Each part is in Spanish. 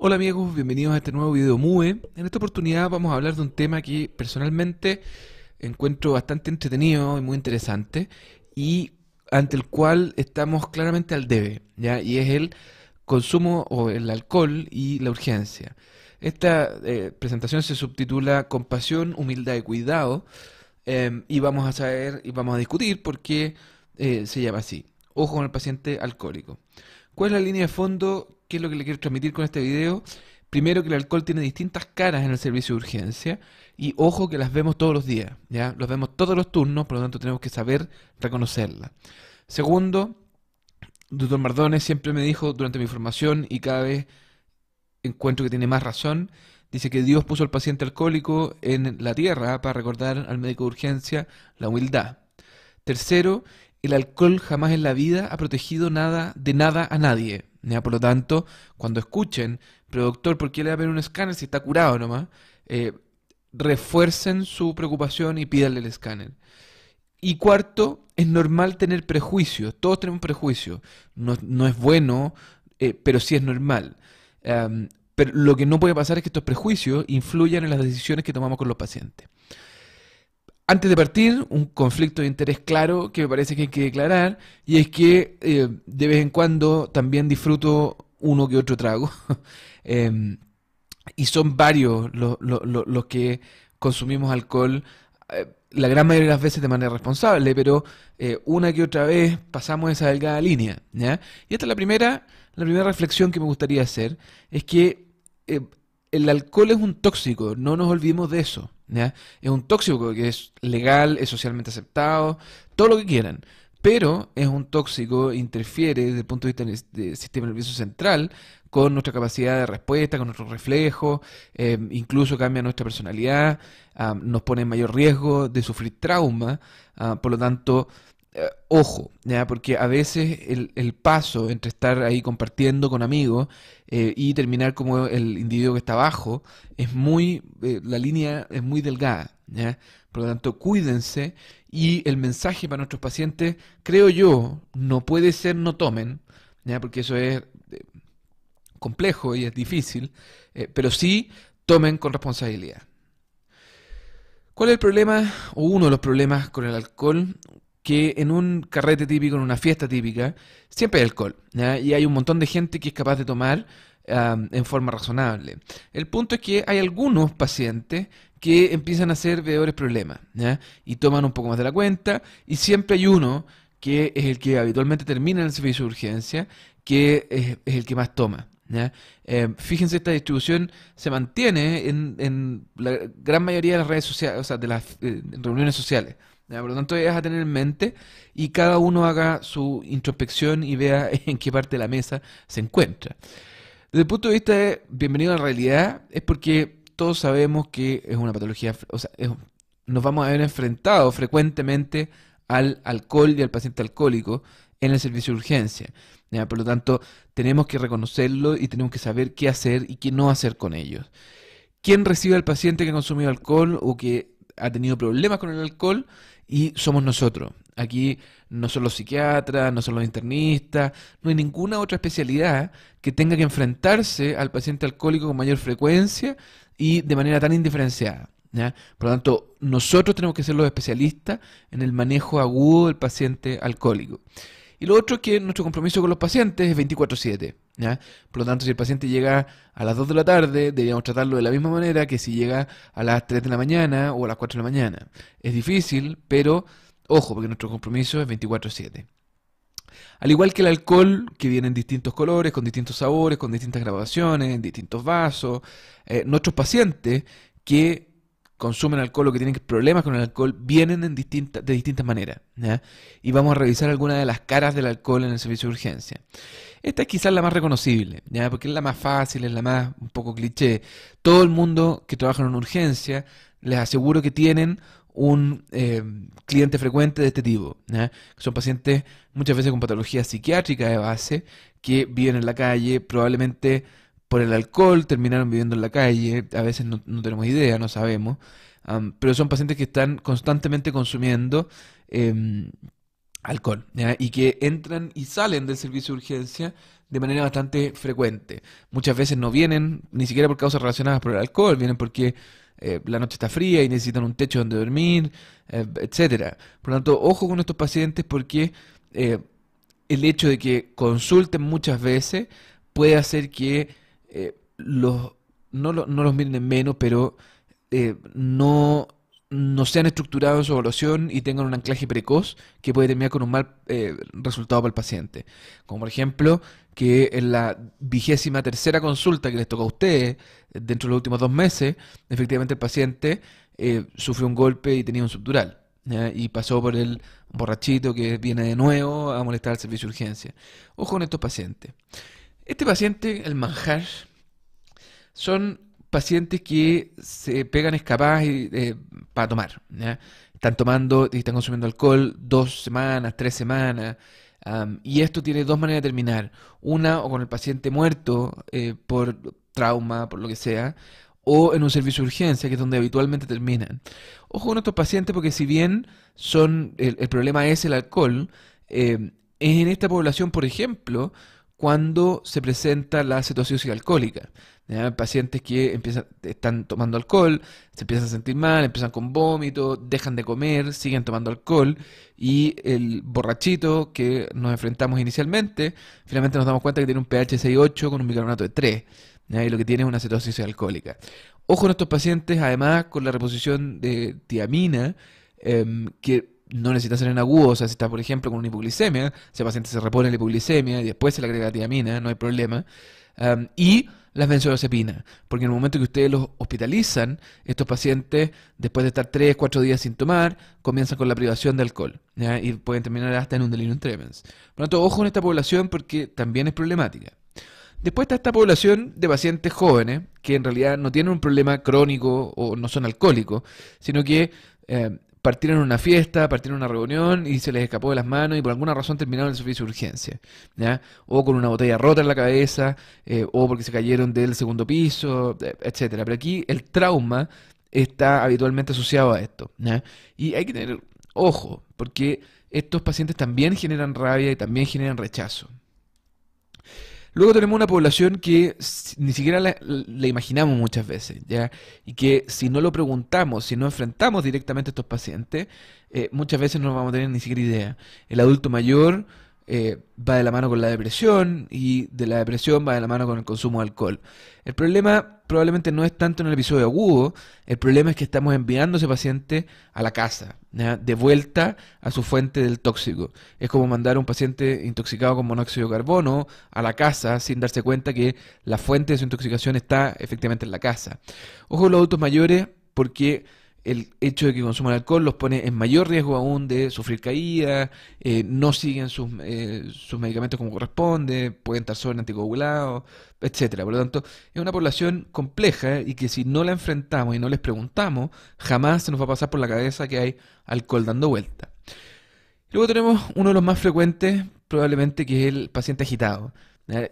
Hola amigos, bienvenidos a este nuevo video MUE. En esta oportunidad vamos a hablar de un tema que personalmente encuentro bastante entretenido y muy interesante y ante el cual estamos claramente al debe, ¿ya? Y es el consumo o el alcohol y la urgencia. Esta eh, presentación se subtitula Compasión, Humildad y Cuidado em, y vamos a saber y vamos a discutir por qué eh, se llama así. Ojo con el paciente alcohólico. ¿Cuál es la línea de fondo qué es lo que le quiero transmitir con este video. Primero que el alcohol tiene distintas caras en el servicio de urgencia y ojo que las vemos todos los días, ¿ya? Los vemos todos los turnos, por lo tanto tenemos que saber reconocerlas. Segundo, doctor Mardones siempre me dijo durante mi formación y cada vez encuentro que tiene más razón, dice que Dios puso al paciente alcohólico en la tierra para recordar al médico de urgencia la humildad. Tercero, el alcohol jamás en la vida ha protegido nada de nada a nadie. ¿ya? Por lo tanto, cuando escuchen, pero doctor, ¿por qué le va a pedir un escáner si está curado nomás? Eh, refuercen su preocupación y pídanle el escáner. Y cuarto, es normal tener prejuicios, todos tenemos prejuicios, no, no es bueno, eh, pero sí es normal. Em, pero lo que no puede pasar es que estos prejuicios influyan en las decisiones que tomamos con los pacientes. Antes de partir, un conflicto de interés claro que me parece que hay que declarar, y es que eh, de vez en cuando también disfruto uno que otro trago. Em, y son varios los, que consumimos alcohol, eh, la gran mayoría de las veces de manera responsable, pero eh, una que otra vez pasamos esa delgada línea. Y esta es la primera, la primera reflexión que me gustaría hacer, es que el alcohol es un tóxico, no nos olvidemos de eso. Es un tóxico que es legal, es socialmente aceptado, todo lo que quieran. Pero es un tóxico, interfiere desde el punto de vista del sistema nervioso central con nuestra capacidad de respuesta, con nuestro reflejo, em, incluso cambia nuestra personalidad, nos pone en mayor riesgo de sufrir trauma, ah, por lo tanto eh, ojo, porque a veces el, paso entre estar ahí compartiendo con amigos eh, y terminar como el individuo que está abajo es muy, eh, la línea es muy delgada. Por lo tanto, cuídense y el mensaje para nuestros pacientes, creo yo, no puede ser no tomen, porque eso es complejo y es difícil, pero sí tomen con responsabilidad. ¿Cuál es el problema o uno de los problemas con el alcohol? que en un carrete típico, en una fiesta típica, siempre hay alcohol. Y hay un montón de gente que es capaz de tomar en forma razonable. El punto es que hay algunos pacientes que empiezan a ser peores problemas y toman un poco más de la cuenta. Y siempre hay uno que es el que habitualmente termina en el servicio de urgencia, que es, el que más toma. Eh, fíjense, esta distribución se mantiene en, la gran mayoría de las redes sociales, o sea, de las eh, reuniones sociales. Por lo tanto, es a tener en mente y cada uno haga su introspección y vea en qué parte de la mesa se encuentra. Desde el punto de vista de bienvenido a la realidad, es porque todos sabemos que es una patología, o sea, nos vamos a ver enfrentados frecuentemente al alcohol y al paciente alcohólico en el servicio de urgencia. Por lo tanto, tenemos que reconocerlo y tenemos que saber qué hacer y qué no hacer con ellos. ¿Quién recibe al paciente que ha consumido alcohol o que ha tenido problemas con el alcohol y somos nosotros. Aquí no son los psiquiatras, no son los internistas, no hay ninguna otra especialidad que tenga que enfrentarse al paciente alcohólico con mayor frecuencia y de manera tan indiferenciada. Por lo tanto, nosotros tenemos que ser los especialistas en el manejo agudo del paciente alcohólico. Y lo otro es que nuestro compromiso con los pacientes es 24/7. Por lo tanto, si el paciente llega a las 2 de la tarde, deberíamos tratarlo de la misma manera que si llega a las 3 de la mañana o a las 4 de la mañana. Es difícil, pero ojo, porque nuestro compromiso es 24/7. Al igual que el alcohol, que viene en distintos colores, con distintos sabores, con distintas grabaciones, en distintos vasos, eh, nuestros pacientes que consumen alcohol o que tienen problemas con el alcohol vienen en distinta, de distintas maneras. Y vamos a revisar algunas de las caras del alcohol en el servicio de urgencia. Esta es quizás la más reconocible, ¿ya? porque es la más fácil, es la más un poco cliché. Todo el mundo que trabaja en una urgencia, les aseguro que tienen un eh, cliente frecuente de este tipo. Son pacientes muchas veces con patología psiquiátrica de base, que viven en la calle, probablemente por el alcohol, terminaron viviendo en la calle, a veces no, tenemos idea, no sabemos, pero son pacientes que están constantemente consumiendo em, alcohol y que entran y salen del servicio de urgencia de manera bastante frecuente. Muchas veces no vienen ni siquiera por causas relacionadas por el alcohol, vienen porque eh, la noche está fría y necesitan un techo donde dormir, eh, etcétera. Por lo tanto, ojo con estos pacientes porque eh, el hecho de que consulten muchas veces puede hacer que eh, los, no, no, los miren en menos, pero eh, no, no sean estructurados en su evaluación y tengan un anclaje precoz que puede terminar con un mal eh, resultado para el paciente. Como por ejemplo, que en la vigésima tercera consulta que les tocó a ustedes dentro de los últimos dos meses, efectivamente el paciente sufrió un golpe y tenía un subdural. y pasó por el borrachito que viene de nuevo a molestar al servicio de urgencia. Ojo con estos pacientes. Este paciente, el manjar, son pacientes que se pegan escapadas eh, para tomar. Están tomando y están consumiendo alcohol dos semanas, tres semanas. y esto tiene dos maneras de terminar. Una, o con el paciente muerto eh, por trauma, por lo que sea, o en un servicio de urgencia, que es donde habitualmente terminan. Ojo con estos pacientes porque si bien son el, problema es el alcohol, eh, en esta población, por ejemplo, cuando se presenta la cetosis alcohólica. Pacientes que empiezan, están tomando alcohol, se empiezan a sentir mal, empiezan con vómito, dejan de comer, siguen tomando alcohol y el borrachito que nos enfrentamos inicialmente, finalmente nos damos cuenta que tiene un pH 6,8 con un bicarbonato de 3. Y lo que tiene es una cetosis alcohólica. Ojo en estos pacientes, además, con la reposición de tiamina, em, que no necesita ser en agudo, o sea, si está, por ejemplo, con una hipoglicemia, ese paciente se repone la hipoglicemia y después se le agrega tiamina, no hay problema. y las benzodiazepinas, porque en el momento que ustedes los hospitalizan, estos pacientes, después de estar 3, 4 días sin tomar, comienzan con la privación de alcohol y pueden terminar hasta en un delirium tremens. Por lo tanto, ojo en esta población porque también es problemática. Después está esta población de pacientes jóvenes que en realidad no tienen un problema crónico o no son alcohólicos, sino que eh, partieron una fiesta, partieron una reunión y se les escapó de las manos y por alguna razón terminaron en el servicio de urgencia. O con una botella rota en la cabeza, eh, o porque se cayeron del segundo piso, eh, etcétera. Pero aquí el trauma está habitualmente asociado a esto. Y hay que tener ojo, porque estos pacientes también generan rabia y también generan rechazo. Luego tenemos una población que ni siquiera la, imaginamos muchas veces, ¿ya? Y que si no lo preguntamos, si no enfrentamos directamente a estos pacientes, eh, muchas veces no vamos a tener ni siquiera idea. El adulto mayor eh, va de la mano con la depresión y de la depresión va de la mano con el consumo de alcohol. El problema probablemente no es tanto en el episodio agudo, el problema es que estamos enviando a ese paciente a la casa, de vuelta a su fuente del tóxico. Es como mandar a un paciente intoxicado con monóxido de carbono a la casa sin darse cuenta que la fuente de su intoxicación está efectivamente en la casa. Ojo los adultos mayores porque el hecho de que consuman alcohol los pone en mayor riesgo aún de sufrir caída, eh, no siguen eh, sus, medicamentos como corresponde, pueden estar sobre anticoagulados, etcétera. Por lo tanto, es una población compleja y que si no la enfrentamos y no les preguntamos, jamás se nos va a pasar por la cabeza que hay alcohol dando vuelta. Luego tenemos uno de los más frecuentes, probablemente, que es el paciente agitado.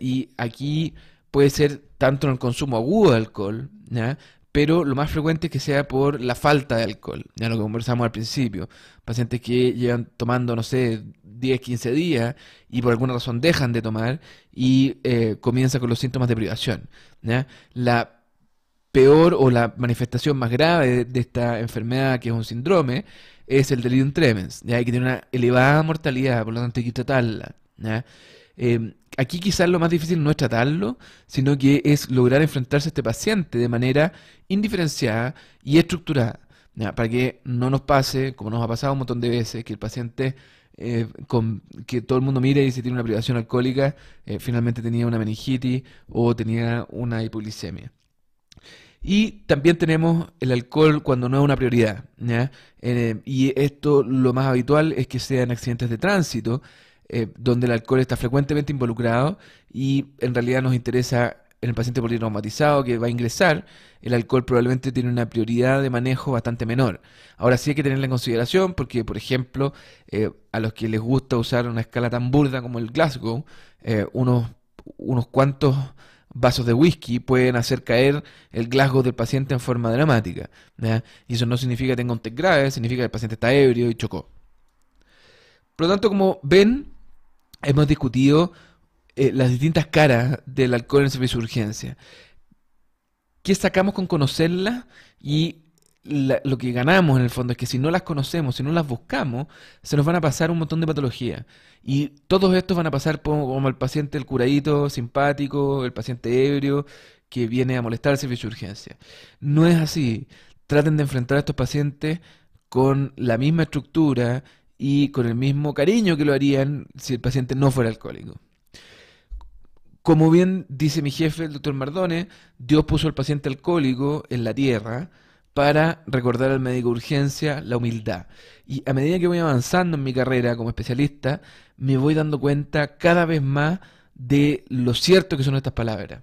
Y aquí puede ser tanto en el consumo agudo de alcohol, ¿ya? pero lo más frecuente es que sea por la falta de alcohol, ya lo que conversamos al principio. Pacientes que llevan tomando, no sé, 10, 15 días y por alguna razón dejan de tomar y comienzan eh, comienza con los síntomas de privación. La peor o la manifestación más grave de, esta enfermedad, que es un síndrome, es el delirium tremens, ¿ya? que tiene una elevada mortalidad, por lo tanto hay que tratarla. Eh, aquí quizás lo más difícil no es tratarlo, sino que es lograr enfrentarse a este paciente de manera indiferenciada y estructurada, para que no nos pase, como nos ha pasado un montón de veces, que el paciente eh, que todo el mundo mire y si tiene una privación alcohólica, eh, finalmente tenía una meningitis o tenía una hipoglicemia. Y también tenemos el alcohol cuando no es una prioridad. y esto lo más habitual es que sean accidentes de tránsito eh, donde el alcohol está frecuentemente involucrado y en realidad nos interesa en el paciente politraumatizado que va a ingresar, el alcohol probablemente tiene una prioridad de manejo bastante menor. Ahora sí hay que tenerla en consideración porque, por ejemplo, eh, a los que les gusta usar una escala tan burda como el Glasgow, eh, unos, unos cuantos vasos de whisky pueden hacer caer el Glasgow del paciente en forma dramática. Y eso no significa que tenga un test grave, significa que el paciente está ebrio y chocó. Por lo tanto, como ven, hemos discutido eh, las distintas caras del alcohol en el servicio de urgencia. ¿Qué sacamos con conocerlas? Y lo que ganamos en el fondo es que si no las conocemos, si no las buscamos, se nos van a pasar un montón de patologías. Y todos estos van a pasar como, como el paciente, el curadito, simpático, el paciente ebrio, que viene a molestar el servicio de urgencia. No es así. Traten de enfrentar a estos pacientes con la misma estructura y con el mismo cariño que lo harían si el paciente no fuera alcohólico. Como bien dice mi jefe, el doctor Mardone, Dios puso al paciente alcohólico en la tierra para recordar al médico de urgencia la humildad. Y a medida que voy avanzando en mi carrera como especialista, me voy dando cuenta cada vez más de lo cierto que son estas palabras.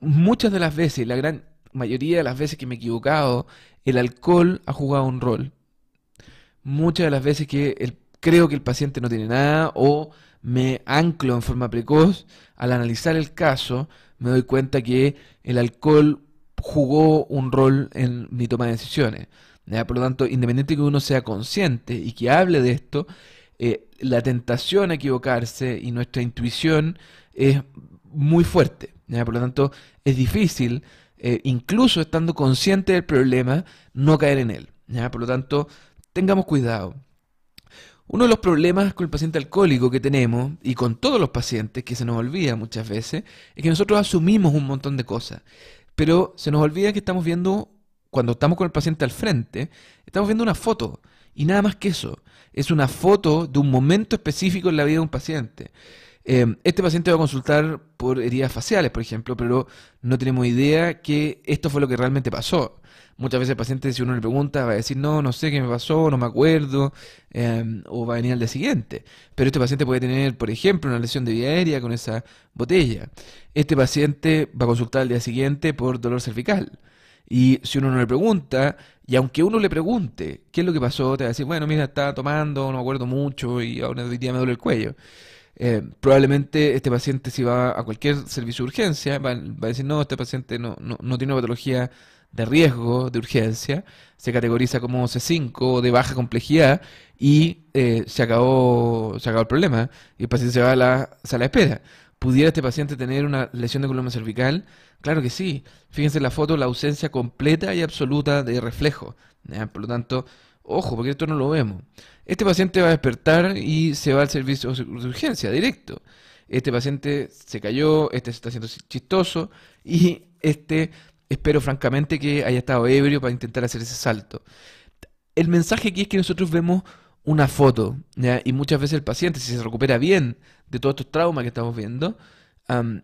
Muchas de las veces, la gran mayoría de las veces que me he equivocado, el alcohol ha jugado un rol muchas de las veces que creo que el paciente no tiene nada o me anclo en forma precoz, al analizar el caso me doy cuenta que el alcohol jugó un rol en mi toma de decisiones. ¿ya? Por lo tanto, independiente que uno sea consciente y que hable de esto, eh, la tentación a equivocarse y nuestra intuición es muy fuerte. Por lo tanto, es difícil, eh, incluso estando consciente del problema, no caer en él. Por lo tanto, tengamos cuidado. Uno de los problemas con el paciente alcohólico que tenemos, y con todos los pacientes, que se nos olvida muchas veces, es que nosotros asumimos un montón de cosas, pero se nos olvida que estamos viendo, cuando estamos con el paciente al frente, estamos viendo una foto, y nada más que eso. Es una foto de un momento específico en la vida de un paciente. Em, este paciente va a consultar por heridas faciales, por ejemplo, pero no tenemos idea que esto fue lo que realmente pasó. Muchas veces el paciente, si uno le pregunta, va a decir, no, no sé qué me pasó, no me acuerdo, em, o va a venir al día siguiente. Pero este paciente puede tener, por ejemplo, una lesión de vía aérea con esa botella. Este paciente va a consultar al día siguiente por dolor cervical. Y si uno no le pregunta, y aunque uno le pregunte qué es lo que pasó, te va a decir, bueno, mira, estaba tomando, no me acuerdo mucho y ahora hoy día me duele el cuello. Em, probablemente este paciente si va a cualquier servicio de urgencia va, a decir, no, este paciente no, no, no tiene una patología de riesgo de urgencia, se categoriza como C5 de baja complejidad y eh, se, acabó, se acabó el problema y el paciente se va a la sala de espera. ¿Pudiera este paciente tener una lesión de columna cervical? Claro que sí. Fíjense en la foto, la ausencia completa y absoluta de reflejo. Por lo tanto, ojo, porque esto no lo vemos. Este paciente va a despertar y se va al servicio de urgencia directo. Este paciente se cayó, este se está haciendo chistoso y este espero francamente que haya estado ebrio para intentar hacer ese salto. El mensaje aquí es que nosotros vemos una foto y muchas veces el paciente, si se recupera bien de todos estos traumas que estamos viendo,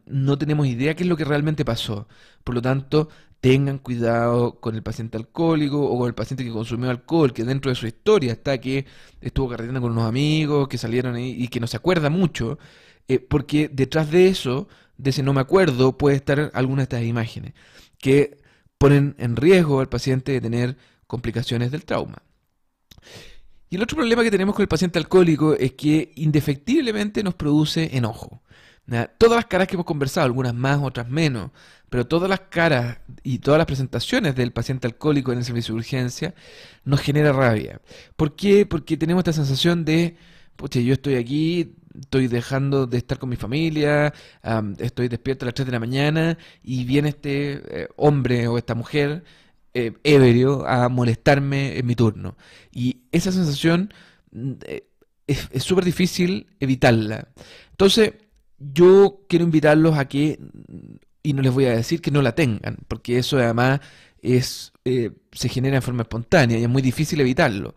no tenemos idea qué es lo que realmente pasó. Por lo tanto, tengan cuidado con el paciente alcohólico o con el paciente que consumió alcohol, que dentro de su historia está que estuvo carreteando con unos amigos, que salieron ahí y que no se acuerda mucho, eh, porque detrás de eso, de ese no me acuerdo, puede estar alguna de estas imágenes que ponen en riesgo al paciente de tener complicaciones del trauma. Y el otro problema que tenemos con el paciente alcohólico es que indefectiblemente nos produce enojo. Todas las caras que hemos conversado, algunas más, otras menos, pero todas las caras y todas las presentaciones del paciente alcohólico en el servicio de urgencia nos genera rabia. ¿Por qué? Porque tenemos esta sensación de, yo estoy aquí estoy dejando de estar con mi familia, estoy despierto a las 3 de la mañana y viene este eh, hombre o esta mujer eh, ebrio a molestarme en mi turno. Y esa sensación mm, eh, es súper difícil evitarla. Entonces, yo quiero invitarlos a que, y no les voy a decir que no la tengan, porque eso además es, se genera en forma espontánea y es muy difícil evitarlo.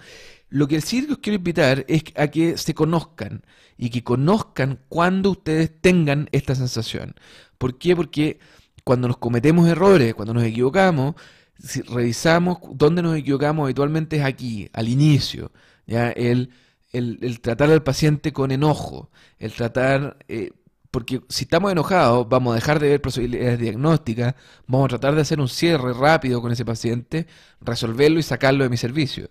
Lo que el circo os quiero invitar es a que se conozcan y que conozcan cuando ustedes tengan esta sensación. ¿Por qué? Porque cuando nos cometemos errores, cuando nos equivocamos, si revisamos dónde nos equivocamos habitualmente es aquí, al inicio, El, tratar al paciente con enojo, el tratar eh, porque si estamos enojados, vamos a dejar de ver posibilidades diagnósticas, vamos a tratar de hacer un cierre rápido con ese paciente, resolverlo y sacarlo de mi servicio.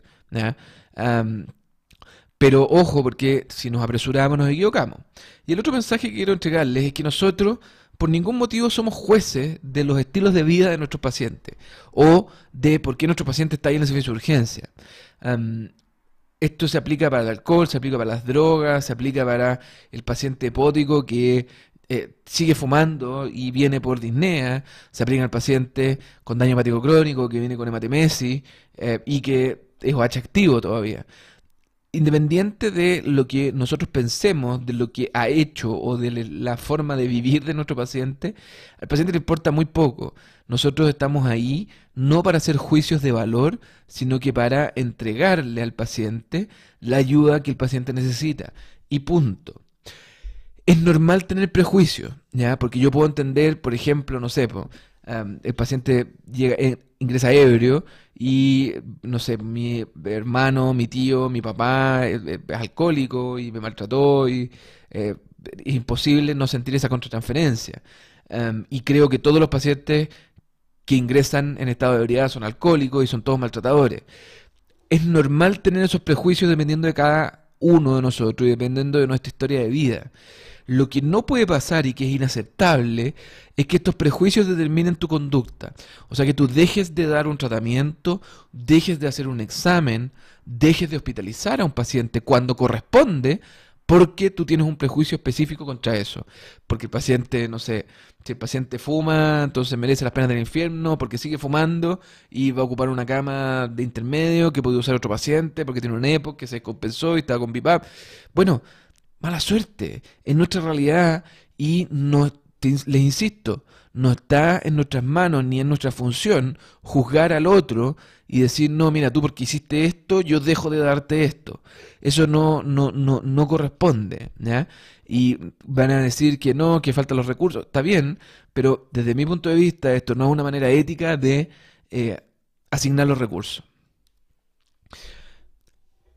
pero ojo, porque si nos apresuramos nos equivocamos. Y el otro mensaje que quiero entregarles es que nosotros por ningún motivo somos jueces de los estilos de vida de nuestros pacientes o de por qué nuestro paciente está ahí en el servicio de urgencia. Esto se aplica para el alcohol, se aplica para las drogas, se aplica para el paciente hipótico que eh, sigue fumando y viene por disnea, se aplica al paciente con daño hepático crónico que viene con hematemesis eh, y que es OH activo todavía. Independiente de lo que nosotros pensemos, de lo que ha hecho o de la forma de vivir de nuestro paciente, al paciente le importa muy poco. Nosotros estamos ahí no para hacer juicios de valor, sino que para entregarle al paciente la ayuda que el paciente necesita. Y punto. Es normal tener prejuicios, ¿ya? Porque yo puedo entender, por ejemplo, no sé, el paciente llega, eh, ingresa ebrio y, no sé, mi hermano, mi tío, mi papá eh, eh, es, alcohólico y me maltrató y es imposible no sentir esa contratransferencia. y creo que todos los pacientes que ingresan en estado de ebriedad son alcohólicos y son todos maltratadores. Es normal tener esos prejuicios dependiendo de cada uno de nosotros y dependiendo de nuestra historia de vida. Lo que no puede pasar y que es inaceptable es que estos prejuicios determinen tu conducta. O sea, que tú dejes de dar un tratamiento, dejes de hacer un examen, dejes de hospitalizar a un paciente cuando corresponde qué tú tienes un prejuicio específico contra eso. Porque el paciente, no sé, si el paciente fuma, entonces merece las penas del infierno, porque sigue fumando y va a ocupar una cama de intermedio que puede usar otro paciente, porque tiene un EPO que se compensó y estaba con BIPAP. Bueno, mala suerte. En nuestra realidad, y no, les insisto, no está en nuestras manos ni en nuestra función juzgar al otro y decir, no, mira, tú porque hiciste esto, yo dejo de darte esto. Eso no, no, no, no corresponde. ¿ya? Y van a decir que no, que faltan los recursos. Está bien, pero desde mi punto de vista esto no es una manera ética de eh, asignar los recursos.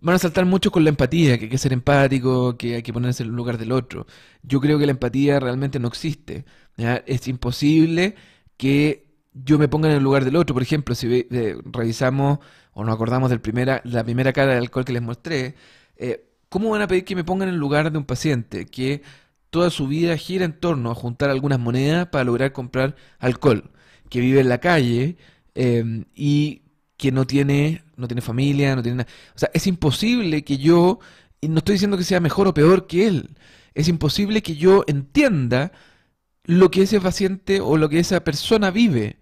Van a saltar mucho con la empatía, que hay que ser empático, que hay que ponerse en el lugar del otro. Yo creo que la empatía realmente no existe es imposible que yo me ponga en el lugar del otro. Por ejemplo, si eh, revisamos o nos acordamos de primera, la primera cara de alcohol que les mostré, eh, ¿cómo van a pedir que me pongan en el lugar de un paciente que toda su vida gira en torno a juntar algunas monedas para lograr comprar alcohol, que vive en la calle em, y que no tiene, no tiene familia, no tiene nada? O sea, es imposible que yo, y no estoy diciendo que sea mejor o peor que él, es imposible que yo entienda lo que ese paciente o lo que esa persona vive.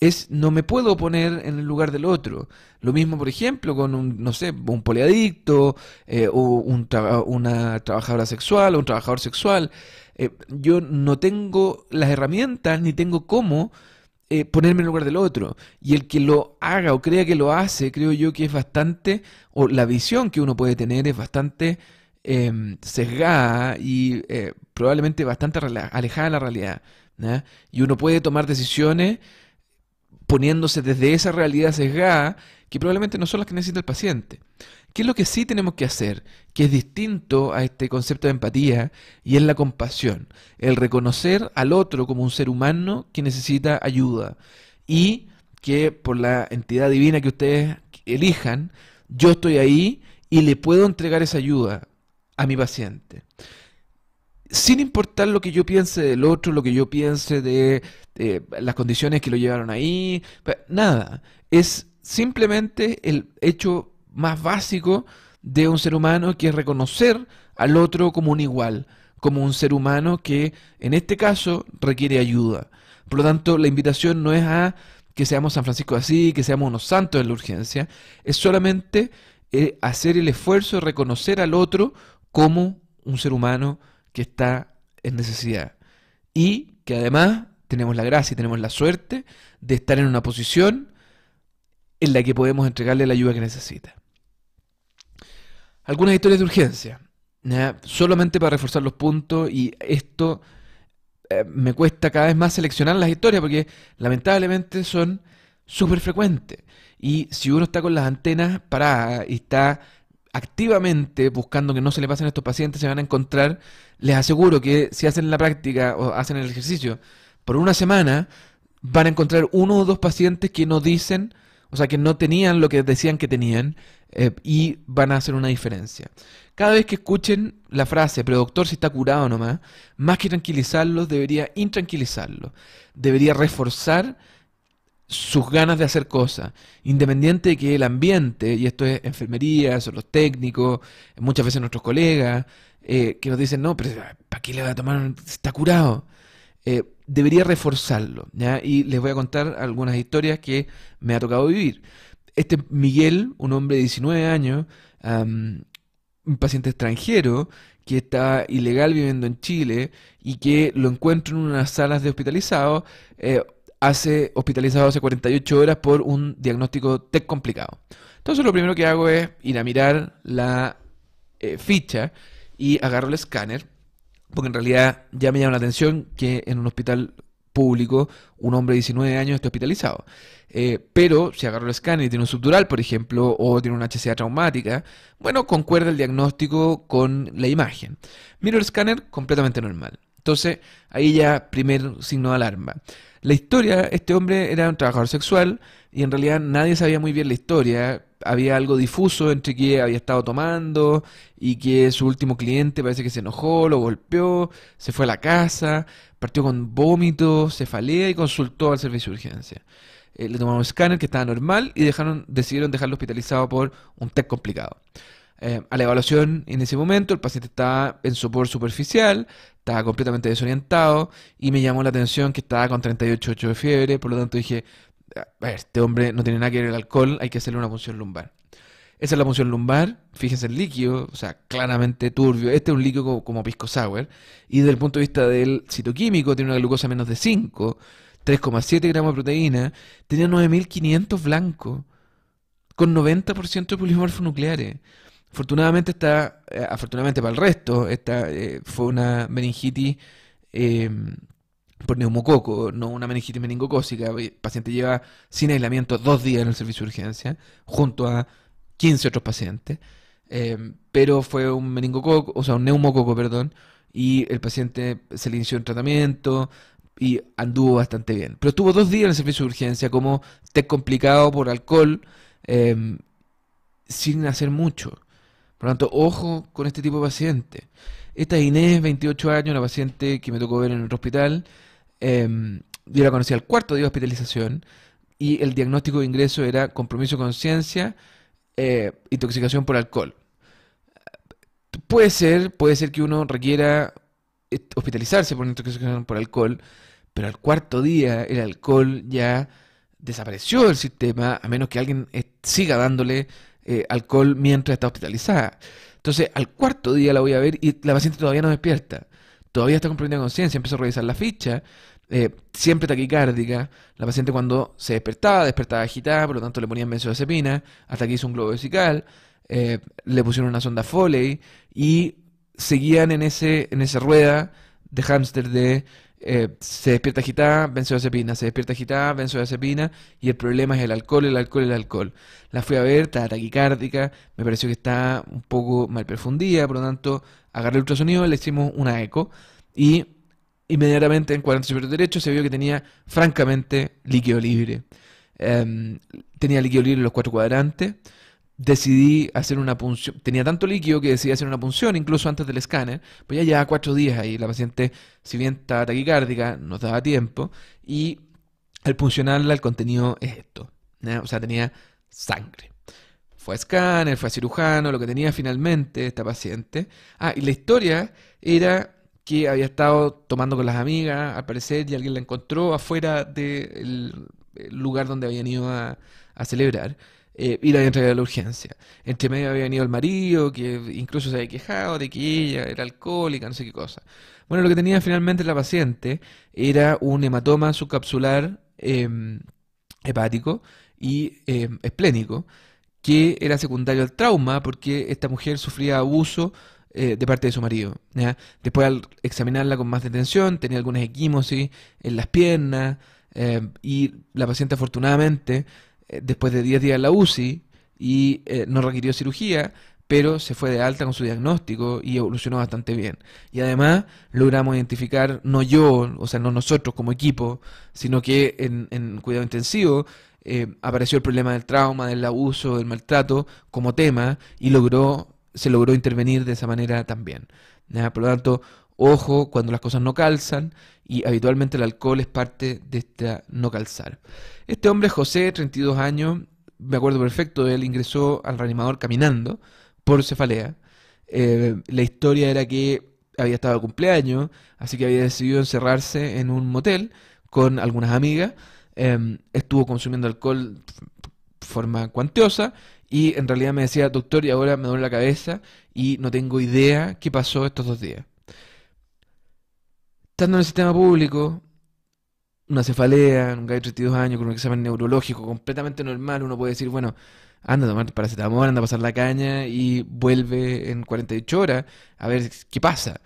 Es no me puedo poner en el lugar del otro. Lo mismo, por ejemplo, con un, no sé, un poliadicto eh, o una trabajadora sexual o un trabajador sexual. Eh, yo no tengo las herramientas ni tengo cómo eh, ponerme en el lugar del otro. Y el que lo haga o crea que lo hace, creo yo que es bastante, o la visión que uno puede tener es bastante Em, sesgada y eh, probablemente bastante alejada de la realidad. Y uno puede tomar decisiones poniéndose desde esa realidad sesgada que probablemente no son las que necesita el paciente. ¿Qué es lo que sí tenemos que hacer? Que es distinto a este concepto de empatía y es la compasión, el reconocer al otro como un ser humano que necesita ayuda y que por la entidad divina que ustedes elijan, yo estoy ahí y le puedo entregar esa ayuda a mi paciente. Sin importar lo que yo piense del otro, lo que yo piense de, las condiciones que lo llevaron ahí, nada. Es simplemente el hecho más básico de un ser humano que es reconocer al otro como un igual, como un ser humano que en este caso requiere ayuda. Por lo tanto, la invitación no es a que seamos San Francisco así, que seamos unos santos en la urgencia, es solamente eh, hacer el esfuerzo de reconocer al otro como un ser humano que está en necesidad. Y que además tenemos la gracia y tenemos la suerte de estar en una posición en la que podemos entregarle la ayuda que necesita. Algunas historias de urgencia. Solamente para reforzar los puntos y esto eh, me cuesta cada vez más seleccionar las historias porque lamentablemente son súper frecuentes. Y si uno está con las antenas paradas y está activamente buscando que no se le pasen a estos pacientes, se van a encontrar, les aseguro que si hacen la práctica o hacen el ejercicio por una semana, van a encontrar uno o dos pacientes que no dicen, o sea, que no tenían lo que decían que tenían eh, y van a hacer una diferencia. Cada vez que escuchen la frase, pero doctor, si está curado nomás, más que tranquilizarlos, debería intranquilizarlos. Debería reforzar sus ganas de hacer cosas, independiente de que el ambiente, y esto es enfermería, son los técnicos, muchas veces nuestros colegas, eh, que nos dicen, no, pero ¿para qué le va a tomar? Está curado. Eh, debería reforzarlo. ¿ya? Y les voy a contar algunas historias que me ha tocado vivir. Este Miguel, un hombre de 19 años, un paciente extranjero que está ilegal viviendo en Chile y que lo encuentro en unas salas de hospitalizados. Eh, hace hospitalizado hace 48 horas por un diagnóstico TEC complicado. Entonces lo primero que hago es ir a mirar la eh, ficha y agarro el escáner, porque en realidad ya me llama la atención que en un hospital público un hombre de 19 años esté hospitalizado. Eh, pero si agarro el escáner y tiene un subdural, por ejemplo, o tiene una HCA traumática, bueno, concuerda el diagnóstico con la imagen. Miro el escáner completamente normal. Entonces, ahí ya primer signo de alarma. La historia, este hombre era un trabajador sexual y en realidad nadie sabía muy bien la historia. Había algo difuso entre que había estado tomando y que su último cliente parece que se enojó, lo golpeó, se fue a la casa, partió con vómitos, cefalea y consultó al servicio de urgencia. Eh, le tomaron un escáner que estaba normal y dejaron, decidieron dejarlo hospitalizado por un test complicado. Eh, a la evaluación en ese momento. El paciente estaba en sopor superficial, estaba completamente desorientado y me llamó la atención que estaba con 38.8 de fiebre. Por lo tanto dije, a ver, este hombre no tiene nada que ver el alcohol, hay que hacerle una punción lumbar. Esa es la punción lumbar, fíjense el líquido, o sea, claramente turbio. Este es un líquido como, pisco sour. Y desde el punto de vista del citoquímico, tiene una glucosa menos de 5, 3,7 gramos de proteína, tenía 9.500 blancos, con 90% de polimorfos nucleares. Afortunadamente, está, eh, afortunadamente para el resto, esta eh, fue una meningitis eh, por neumococo, no una meningitis meningocócica. El paciente lleva sin aislamiento dos días en el servicio de urgencia, junto a 15 otros pacientes. pero fue un meningococo, o sea, un neumococo, perdón, y el paciente se le inició un tratamiento, y anduvo bastante bien. Pero estuvo dos días en el servicio de urgencia como test complicado por alcohol, sin hacer mucho. Por lo tanto, ojo con este tipo de paciente. Esta es Inés, 28 años, una paciente que me tocó ver en el hospital. Em, yo la conocí al cuarto día de hospitalización y el diagnóstico de ingreso era compromiso de conciencia, eh, intoxicación por alcohol. Puede ser, puede ser que uno requiera eh, hospitalizarse por intoxicación por alcohol, pero al cuarto día el alcohol ya desapareció del sistema, a menos que alguien siga dándole eh, alcohol mientras está hospitalizada. Entonces, al cuarto día la voy a ver y la paciente todavía no despierta. Todavía está de conciencia. empezó a revisar la ficha. Eh, siempre taquicárdica. La paciente cuando se despertaba, despertaba agitada, por lo tanto le ponían benzodiazepina, hasta que hizo un globo vesical, eh, le pusieron una sonda Foley y seguían en, ese, en esa rueda de hámster de eh, se despierta agitada, benzodiazepina, se despierta agitada, benzodiazepina, y el problema es el alcohol, el alcohol, el alcohol. La fui a ver, estaba taquicárdica, me pareció que estaba un poco mal perfundida, por lo tanto, agarré el ultrasonido, le hicimos una eco, y inmediatamente en cuadrante superior derecho se vio que tenía, francamente, líquido libre. Em, tenía líquido libre en los cuatro cuadrantes, decidí hacer una punción. Tenía tanto líquido que decidí hacer una punción incluso antes del escáner. Pues ya llevaba cuatro días ahí. La paciente, si bien estaba taquicárdica, nos daba tiempo. Y al puncionarla, el contenido es esto. O sea, tenía sangre. Fue a escáner, fue a cirujano, lo que tenía finalmente esta paciente. Ah, y la historia era que había estado tomando con las amigas, al parecer, y alguien la encontró afuera del lugar donde habían ido a celebrar eh, y la había traído a la urgencia. Entre medio había venido el marido, que incluso se había quejado de que ella era alcohólica, no sé qué cosa. Bueno, lo que tenía finalmente la paciente era un hematoma subcapsular em, hepático y em, esplénico, que era secundario al trauma porque esta mujer sufría abuso eh, de parte de su marido. Después al examinarla con más detención, tenía algunas equimosis en las piernas em, y la paciente afortunadamente eh, después de 10 días en la UCI y eh, no requirió cirugía, pero se fue de alta con su diagnóstico y evolucionó bastante bien. Y además logramos identificar, no yo, o sea, no nosotros como equipo, sino que en, cuidado intensivo eh, apareció el problema del trauma, del abuso, del maltrato como tema y logró, se logró intervenir de esa manera también. Por lo tanto, ojo cuando las cosas no calzan y habitualmente el alcohol es parte de esta no calzar. Este hombre, José, 32 años, me acuerdo perfecto, él ingresó al reanimador caminando por cefalea. Eh, la historia era que había estado de cumpleaños, así que había decidido encerrarse en un motel con algunas amigas. Em, estuvo consumiendo alcohol forma cuantiosa y en realidad me decía, doctor, y ahora me duele la cabeza y no tengo idea qué pasó estos dos días estando en el sistema público, una cefalea, un gallo de 32 años, con un examen neurológico completamente normal, uno puede decir, bueno, anda a tomar paracetamol, anda a pasar la caña y vuelve en 48 horas a ver qué pasa.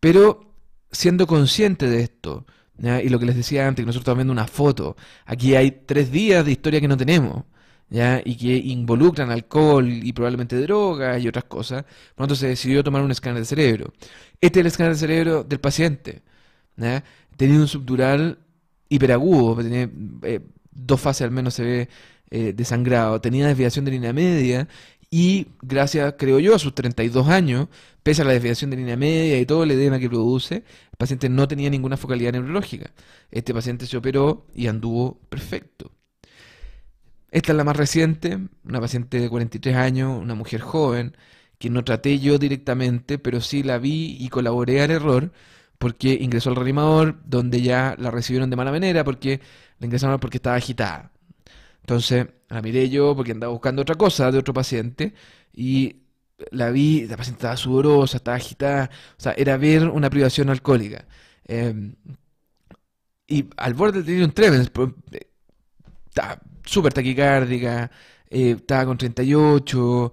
Pero siendo consciente de esto, y lo que les decía antes, que nosotros estamos viendo una foto, aquí hay tres días de historia que no tenemos. ¿Ya? y que involucran alcohol y probablemente drogas y otras cosas. Por lo se decidió tomar un escáner de cerebro. Este es el escáner de cerebro del paciente. ¿eh? Tenía un subdural hiperagudo, tenía eh, dos fases al menos se ve eh, desangrado, tenía desviación de línea media y gracias, creo yo, a sus 32 años, pese a la desviación de línea media y todo el edema que produce, el paciente no tenía ninguna focalidad neurológica. Este paciente se operó y anduvo perfecto. Esta es la más reciente, una paciente de 43 años, una mujer joven, que no traté yo directamente, pero sí la vi y colaboré al error porque ingresó al reanimador, donde ya la recibieron de mala manera, porque la ingresaron porque estaba agitada. Entonces la miré yo porque andaba buscando otra cosa de otro paciente y la vi, la paciente estaba sudorosa, estaba agitada, o sea, era ver una privación alcohólica. Em, y al borde tenía un tremendo, estaba súper taquicárdica, eh, estaba con 38,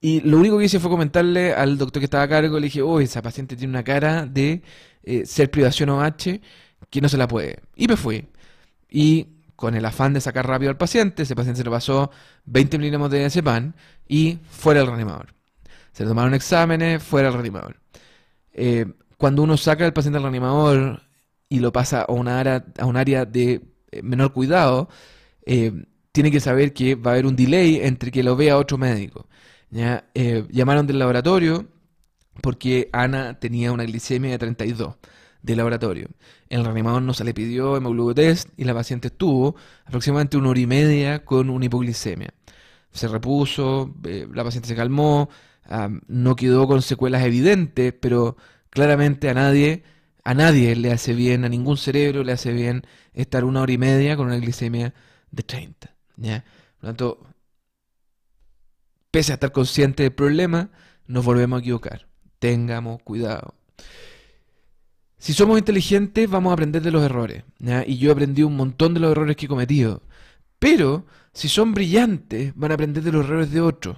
y lo único que hice fue comentarle al doctor que estaba a cargo, le dije, ¡Uy, oh, esa paciente tiene una cara de eh, ser privación OH que no se la puede. Y me fui. Y con el afán de sacar rápido al paciente, ese paciente se lo pasó 20 miligramos de esepan y fuera el reanimador. Se le tomaron exámenes, fuera el reanimador. Eh, cuando uno saca al paciente al reanimador y lo pasa a, una área, a un área de eh, menor cuidado, tiene que saber que va a haber un delay entre que lo vea otro médico. Eh, llamaron del laboratorio porque Ana tenía una glicemia de 32 de laboratorio. El reanimador no se le pidió test y la paciente estuvo aproximadamente una hora y media con una hipoglicemia. Se repuso, eh, la paciente se calmó, no quedó con secuelas evidentes, pero claramente a nadie, a nadie le hace bien, a ningún cerebro le hace bien estar una hora y media con una glicemia de 30. Por lo tanto, Pese a estar consciente del problema, nos volvemos a equivocar. Tengamos cuidado. Si somos inteligentes, vamos a aprender de los errores. Y yo aprendí un montón de los errores que he cometido. Pero si son brillantes, van a aprender de los errores de otros.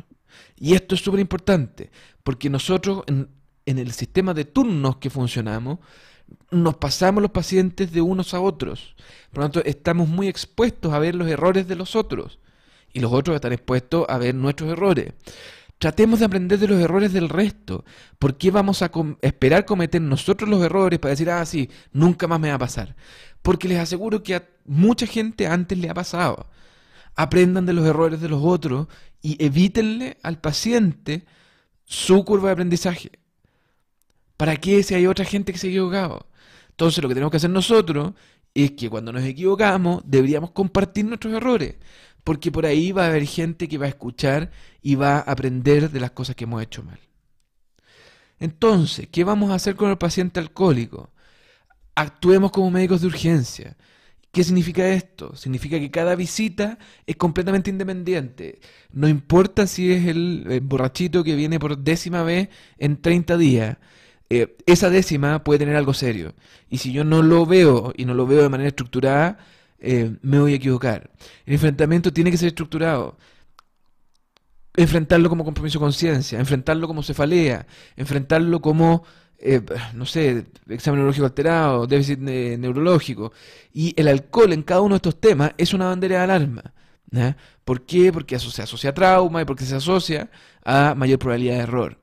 Y esto es súper importante, porque nosotros en, en, el sistema de turnos que funcionamos, nos pasamos los pacientes de unos a otros. Por lo tanto, estamos muy expuestos a ver los errores de los otros y los otros están expuestos a ver nuestros errores. Tratemos de aprender de los errores del resto. ¿Por qué vamos a esperar cometer nosotros los errores para decir, ah, sí, nunca más me va a pasar? Porque les aseguro que a mucha gente antes le ha pasado. Aprendan de los errores de los otros y evítenle al paciente su curva de aprendizaje. ¿Para qué si hay otra gente que se ha equivocado? Entonces lo que tenemos que hacer nosotros es que cuando nos equivocamos deberíamos compartir nuestros errores porque por ahí va a haber gente que va a escuchar y va a aprender de las cosas que hemos hecho mal. Entonces, ¿qué vamos a hacer con el paciente alcohólico? Actuemos como médicos de urgencia. ¿Qué significa esto? Significa que cada visita es completamente independiente. No importa si es el borrachito que viene por décima vez en 30 días. Eh, esa décima puede tener algo serio. Y si yo no lo veo y no lo veo de manera estructurada, eh, me voy a equivocar. El enfrentamiento tiene que ser estructurado. Enfrentarlo como compromiso de conciencia, enfrentarlo como cefalea, enfrentarlo como, eh, no sé, examen neurológico alterado, déficit neurológico. Y el alcohol en cada uno de estos temas es una bandera de alarma. ¿Por qué? Porque se asocia a trauma y porque se asocia a mayor probabilidad de error.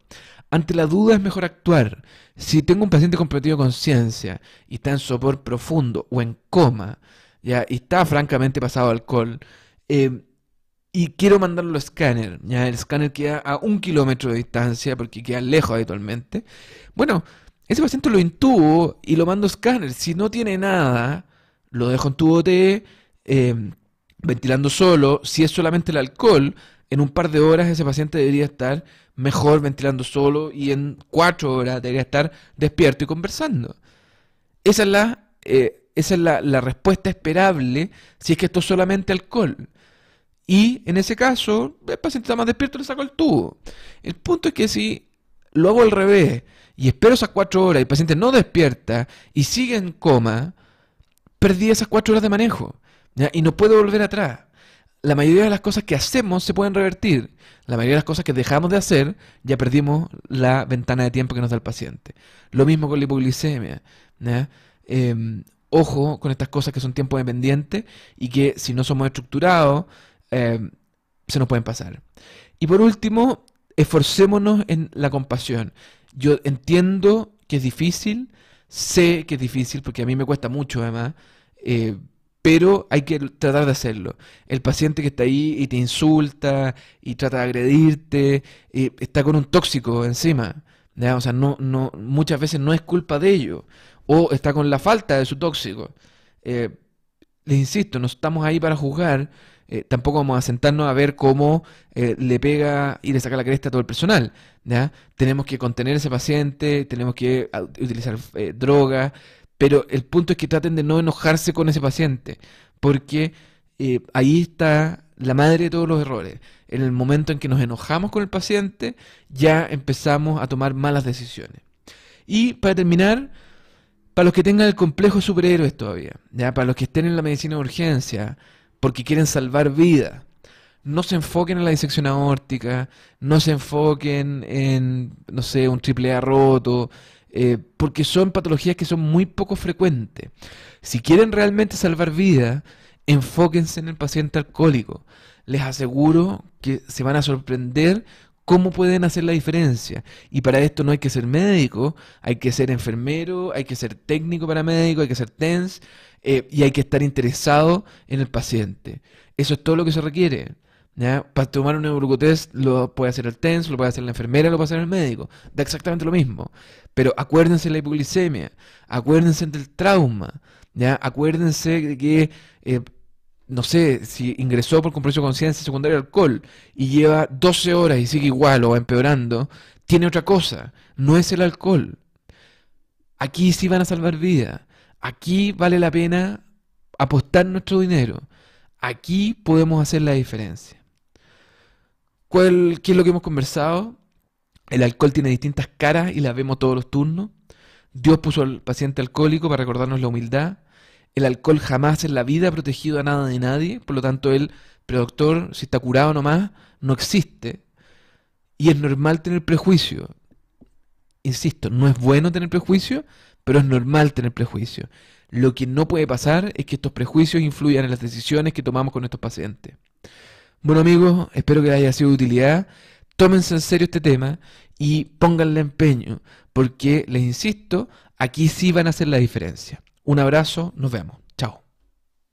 Ante la duda es mejor actuar. Si tengo un paciente comprometido de conciencia y está en sopor profundo o en coma, ¿ya? y está francamente pasado alcohol, eh, y quiero mandarlo a escáner, ¿ya? el escáner queda a un kilómetro de distancia porque queda lejos habitualmente, bueno, ese paciente lo intubo y lo mando a escáner, si no tiene nada, lo dejo en tubo de eh, ventilando solo, si es solamente el alcohol, en un par de horas ese paciente debería estar mejor ventilando solo y en cuatro horas debería estar despierto y conversando. Esa es la eh, esa es la, respuesta esperable si es que esto es solamente alcohol. Y en ese caso, el paciente está más despierto y le saco el tubo. El punto es que si lo hago al revés y espero esas cuatro horas y el paciente no despierta y sigue en coma, perdí esas cuatro horas de manejo y no puedo volver atrás. La mayoría de las cosas que hacemos se pueden revertir. La mayoría de las cosas que dejamos de hacer ya perdimos la ventana de tiempo que nos da el paciente. Lo mismo con la hipoglicemia. Em, ojo con estas cosas que son tiempo dependientes y que si no somos estructurados, eh, se nos pueden pasar. Y por último, esforcémonos en la compasión. Yo entiendo que es difícil, sé que es difícil porque a mí me cuesta mucho además, eh, pero hay que tratar de hacerlo. El paciente que está ahí y te insulta y trata de agredirte, eh, está con un tóxico encima. O sea, no, no, muchas veces no es culpa de ello o está con la falta de su tóxico. Eh, les insisto, no estamos ahí para juzgar, eh, tampoco vamos a sentarnos a ver cómo eh, le pega y le saca la cresta a todo el personal. Tenemos que contener a ese paciente, tenemos que utilizar drogas, pero el punto es que traten de no enojarse con ese paciente, porque ahí está la madre de todos los errores. En el momento en que nos enojamos con el paciente, ya empezamos a tomar malas decisiones. Y para terminar, para los que tengan el complejo superhéroes todavía, ¿ya? para los que estén en la medicina de urgencia, porque quieren salvar vida, no se enfoquen en la disección aórtica, no se enfoquen en, no sé, un triple A roto, eh, porque son patologías que son muy poco frecuentes. Si quieren realmente salvar vida, enfóquense en el paciente alcohólico. Les aseguro que se van a sorprender cómo pueden hacer la diferencia. Y para esto no hay que ser médico, hay que ser enfermero, hay que ser técnico para médico, hay que ser TENS eh, y hay que estar interesado en el paciente. Eso es todo lo que se requiere. ¿ya? Para tomar un neurocotest lo puede hacer el TENS, lo puede hacer la enfermera, lo puede hacer el médico. Da exactamente lo mismo. Pero acuérdense de la hipoglicemia, acuérdense del trauma, ¿ya? acuérdense de que... Eh, no sé, si ingresó por compromiso de conciencia secundaria alcohol y lleva 12 horas y sigue igual o va empeorando, tiene otra cosa, no es el alcohol. Aquí sí van a salvar vidas, aquí vale la pena apostar nuestro dinero, aquí podemos hacer la diferencia. ¿Qué es lo que hemos conversado? El alcohol tiene distintas caras y las vemos todos los turnos. Dios puso al paciente alcohólico para recordarnos la humildad el alcohol jamás en la vida ha protegido a nada de nadie, por lo tanto el productor, si está curado nomás, no existe. Y es normal tener prejuicio. Insisto, no es bueno tener prejuicio, pero es normal tener prejuicio. Lo que no puede pasar es que estos prejuicios influyan en las decisiones que tomamos con estos pacientes. Bueno amigos, espero que les haya sido de utilidad. Tómense en serio este tema y pónganle empeño, porque les insisto, aquí sí van a hacer la diferencia. Un abrazo, nos vemos.